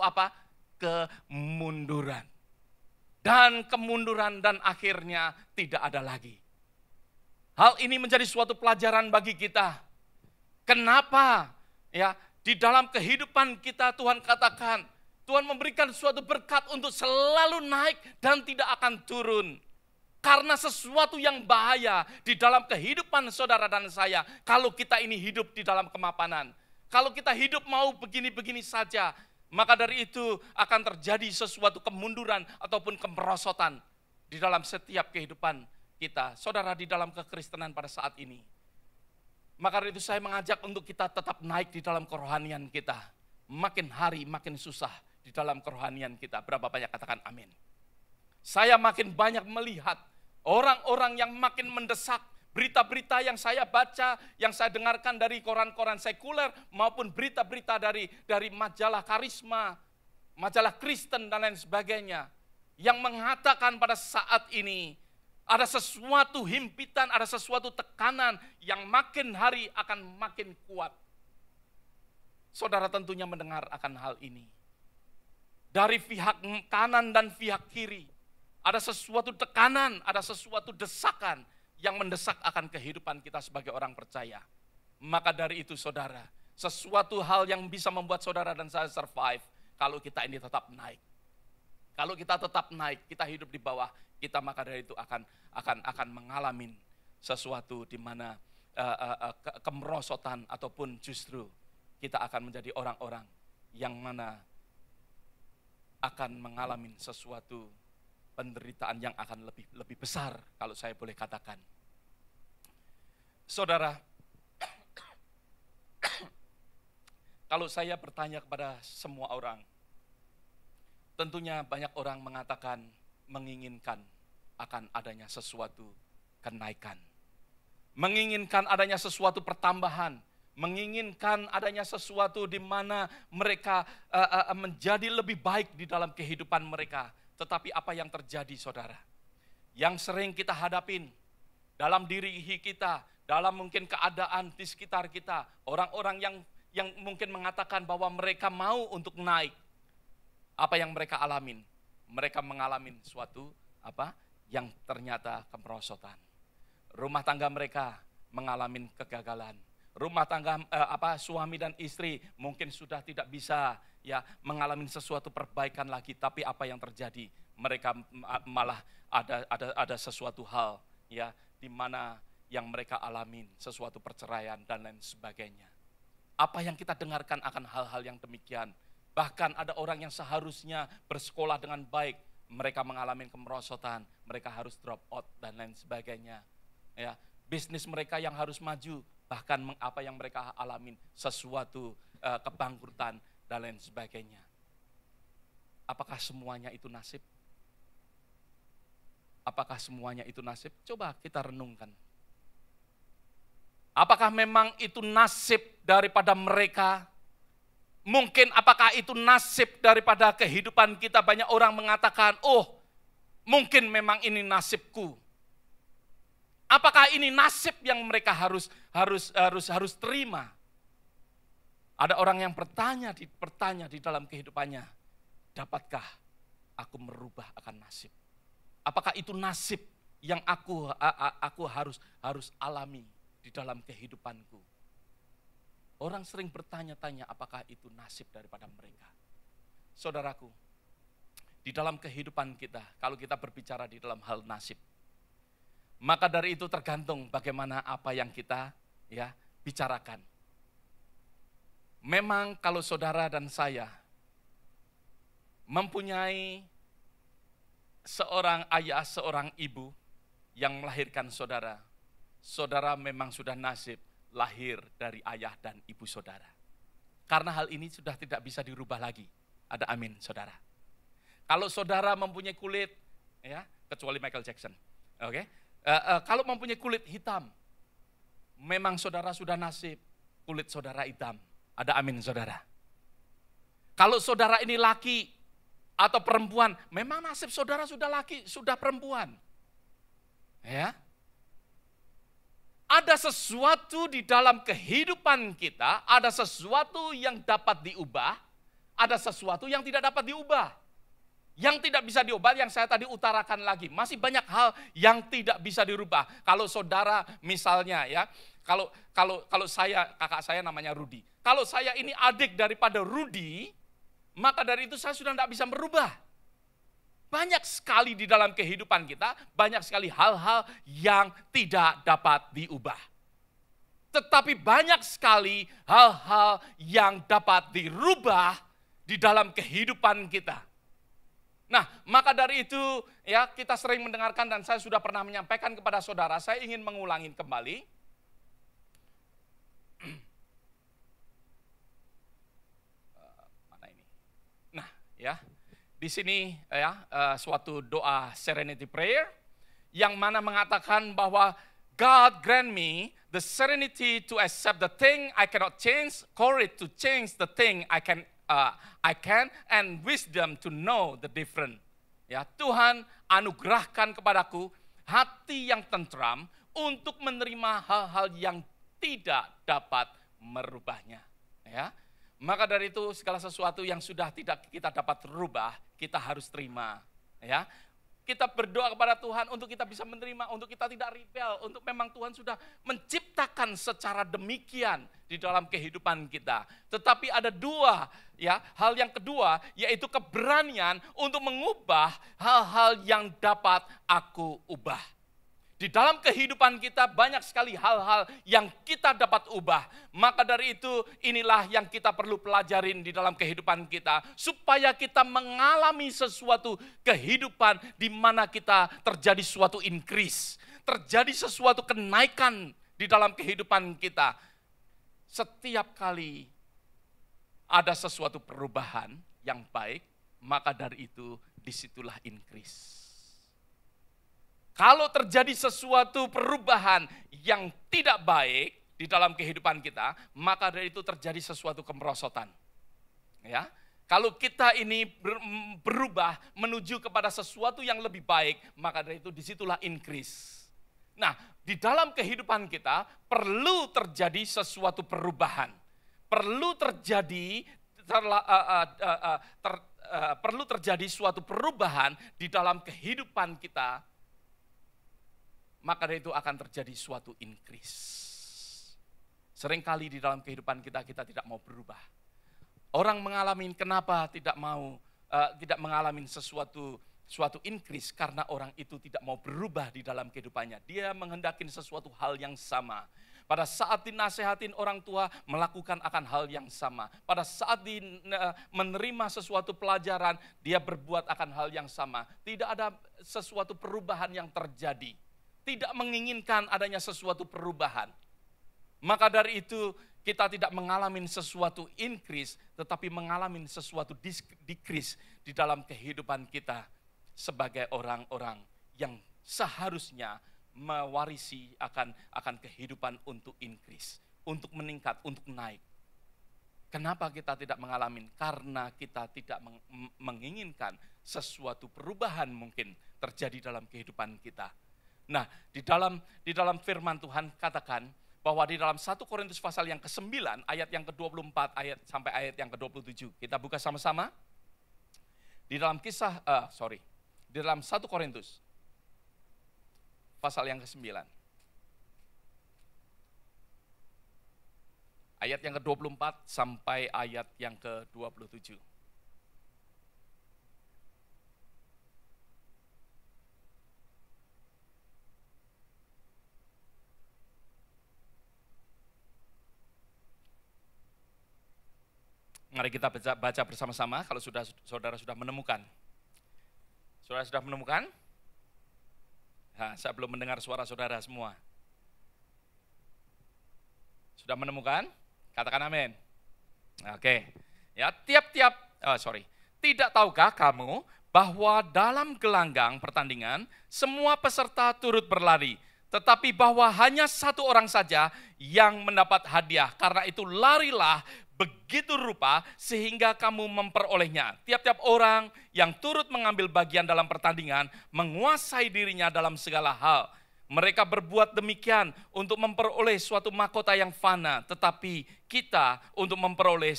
apa? Kemunduran. Dan kemunduran dan akhirnya tidak ada lagi. Hal ini menjadi suatu pelajaran bagi kita. Kenapa? Ya, di dalam kehidupan kita Tuhan katakan, Tuhan memberikan suatu berkat untuk selalu naik dan tidak akan turun. Karena sesuatu yang bahaya di dalam kehidupan saudara dan saya, kalau kita ini hidup di dalam kemapanan, kalau kita hidup mau begini-begini saja, maka dari itu akan terjadi sesuatu kemunduran ataupun kemerosotan di dalam setiap kehidupan kita. Saudara di dalam kekristenan pada saat ini. Maka dari itu saya mengajak untuk kita tetap naik di dalam kerohanian kita. Makin hari makin susah di dalam kerohanian kita. Berapa banyak katakan amin. Saya makin banyak melihat orang-orang yang makin mendesak Berita-berita yang saya baca, yang saya dengarkan dari koran-koran sekuler maupun berita-berita dari dari majalah karisma, majalah Kristen dan lain sebagainya yang mengatakan pada saat ini ada sesuatu himpitan, ada sesuatu tekanan yang makin hari akan makin kuat. Saudara tentunya mendengar akan hal ini. Dari pihak kanan dan pihak kiri, ada sesuatu tekanan, ada sesuatu desakan yang mendesak akan kehidupan kita sebagai orang percaya. Maka dari itu saudara, sesuatu hal yang bisa membuat saudara dan saya survive kalau kita ini tetap naik. Kalau kita tetap naik, kita hidup di bawah, kita maka dari itu akan akan akan mengalami sesuatu di mana uh, uh, ke kemerosotan ataupun justru kita akan menjadi orang-orang yang mana akan mengalami sesuatu penderitaan yang akan lebih lebih besar kalau saya boleh katakan. Saudara, kalau saya bertanya kepada semua orang, tentunya banyak orang mengatakan menginginkan akan adanya sesuatu kenaikan. Menginginkan adanya sesuatu pertambahan, menginginkan adanya sesuatu di mana mereka uh, uh, menjadi lebih baik di dalam kehidupan mereka, tetapi apa yang terjadi saudara? Yang sering kita hadapin dalam diri kita, dalam mungkin keadaan di sekitar kita, orang-orang yang yang mungkin mengatakan bahwa mereka mau untuk naik. Apa yang mereka alamin? Mereka mengalami suatu apa yang ternyata kemerosotan. Rumah tangga mereka mengalami kegagalan. Rumah tangga eh, apa suami dan istri mungkin sudah tidak bisa ya mengalami sesuatu perbaikan lagi tapi apa yang terjadi mereka malah ada ada ada sesuatu hal ya di mana yang mereka alamin sesuatu perceraian dan lain sebagainya apa yang kita dengarkan akan hal-hal yang demikian bahkan ada orang yang seharusnya bersekolah dengan baik mereka mengalami kemerosotan mereka harus drop out dan lain sebagainya ya bisnis mereka yang harus maju bahkan apa yang mereka alamin sesuatu uh, kebangkrutan dan lain sebagainya. Apakah semuanya itu nasib? Apakah semuanya itu nasib? Coba kita renungkan. Apakah memang itu nasib daripada mereka? Mungkin apakah itu nasib daripada kehidupan kita? Banyak orang mengatakan, oh mungkin memang ini nasibku. Apakah ini nasib yang mereka harus harus harus harus terima? Ada orang yang bertanya, bertanya di dalam kehidupannya, dapatkah aku merubah akan nasib? Apakah itu nasib yang aku aku harus harus alami di dalam kehidupanku? Orang sering bertanya-tanya apakah itu nasib daripada mereka. Saudaraku, di dalam kehidupan kita, kalau kita berbicara di dalam hal nasib, maka dari itu tergantung bagaimana apa yang kita ya bicarakan Memang kalau saudara dan saya mempunyai seorang ayah, seorang ibu yang melahirkan saudara, saudara memang sudah nasib lahir dari ayah dan ibu saudara. Karena hal ini sudah tidak bisa dirubah lagi. Ada amin, saudara. Kalau saudara mempunyai kulit, ya kecuali Michael Jackson, oke? Okay? Uh, eh, uh, eh, kalau mempunyai kulit hitam, memang saudara sudah nasib kulit saudara hitam ada amin saudara. Kalau saudara ini laki atau perempuan, memang nasib saudara sudah laki, sudah perempuan. Ya. Ada sesuatu di dalam kehidupan kita, ada sesuatu yang dapat diubah, ada sesuatu yang tidak dapat diubah. Yang tidak bisa diubah yang saya tadi utarakan lagi. Masih banyak hal yang tidak bisa dirubah. Kalau saudara misalnya ya, kalau kalau kalau saya kakak saya namanya Rudi. Kalau saya ini adik daripada Rudi, maka dari itu saya sudah tidak bisa merubah. Banyak sekali di dalam kehidupan kita, banyak sekali hal-hal yang tidak dapat diubah. Tetapi banyak sekali hal-hal yang dapat dirubah di dalam kehidupan kita Nah, maka dari itu ya kita sering mendengarkan dan saya sudah pernah menyampaikan kepada saudara, saya ingin mengulangi kembali. Mana ini? Nah, ya. Di sini ya eh, suatu doa serenity prayer yang mana mengatakan bahwa God grant me the serenity to accept the thing I cannot change, courage to change the thing I can uh, I can and wisdom to know the different. Ya, Tuhan anugerahkan kepadaku hati yang tentram untuk menerima hal-hal yang tidak dapat merubahnya. Ya. Maka dari itu segala sesuatu yang sudah tidak kita dapat rubah, kita harus terima. Ya, kita berdoa kepada Tuhan untuk kita bisa menerima, untuk kita tidak rebel, untuk memang Tuhan sudah menciptakan diciptakan secara demikian di dalam kehidupan kita. Tetapi ada dua ya, hal yang kedua yaitu keberanian untuk mengubah hal-hal yang dapat aku ubah. Di dalam kehidupan kita banyak sekali hal-hal yang kita dapat ubah. Maka dari itu inilah yang kita perlu pelajarin di dalam kehidupan kita. Supaya kita mengalami sesuatu kehidupan di mana kita terjadi suatu increase. Terjadi sesuatu kenaikan di dalam kehidupan kita. Setiap kali ada sesuatu perubahan yang baik, maka dari itu disitulah increase. Kalau terjadi sesuatu perubahan yang tidak baik di dalam kehidupan kita, maka dari itu terjadi sesuatu kemerosotan. Ya, kalau kita ini berubah menuju kepada sesuatu yang lebih baik, maka dari itu disitulah increase. Nah, di dalam kehidupan kita perlu terjadi sesuatu perubahan. Perlu terjadi terla, uh, uh, uh, ter, uh, perlu terjadi suatu perubahan di dalam kehidupan kita. Maka dari itu akan terjadi suatu increase. Seringkali di dalam kehidupan kita kita tidak mau berubah. Orang mengalami kenapa tidak mau uh, tidak mengalami sesuatu suatu increase karena orang itu tidak mau berubah di dalam kehidupannya. Dia menghendaki sesuatu hal yang sama. Pada saat dinasehatin orang tua melakukan akan hal yang sama. Pada saat eh, menerima sesuatu pelajaran, dia berbuat akan hal yang sama. Tidak ada sesuatu perubahan yang terjadi. Tidak menginginkan adanya sesuatu perubahan. Maka dari itu kita tidak mengalami sesuatu increase, tetapi mengalami sesuatu decrease di dalam kehidupan kita sebagai orang-orang yang seharusnya mewarisi akan akan kehidupan untuk increase, untuk meningkat, untuk naik. Kenapa kita tidak mengalami? Karena kita tidak menginginkan sesuatu perubahan mungkin terjadi dalam kehidupan kita. Nah, di dalam di dalam firman Tuhan katakan bahwa di dalam 1 Korintus pasal yang ke-9 ayat yang ke-24 ayat sampai ayat yang ke-27. Kita buka sama-sama. Di dalam kisah uh, sorry, di dalam 1 Korintus pasal yang ke-9. Ayat yang ke-24 sampai ayat yang ke-27. Mari kita baca bersama-sama kalau sudah saudara sudah menemukan Saudara sudah menemukan? Ha, saya belum mendengar suara saudara semua. Sudah menemukan? Katakan amin. Oke. Ya, tiap-tiap, oh, sorry. Tidak tahukah kamu bahwa dalam gelanggang pertandingan semua peserta turut berlari, tetapi bahwa hanya satu orang saja yang mendapat hadiah. Karena itu larilah begitu rupa sehingga kamu memperolehnya. Tiap-tiap orang yang turut mengambil bagian dalam pertandingan menguasai dirinya dalam segala hal. Mereka berbuat demikian untuk memperoleh suatu mahkota yang fana, tetapi kita untuk memperoleh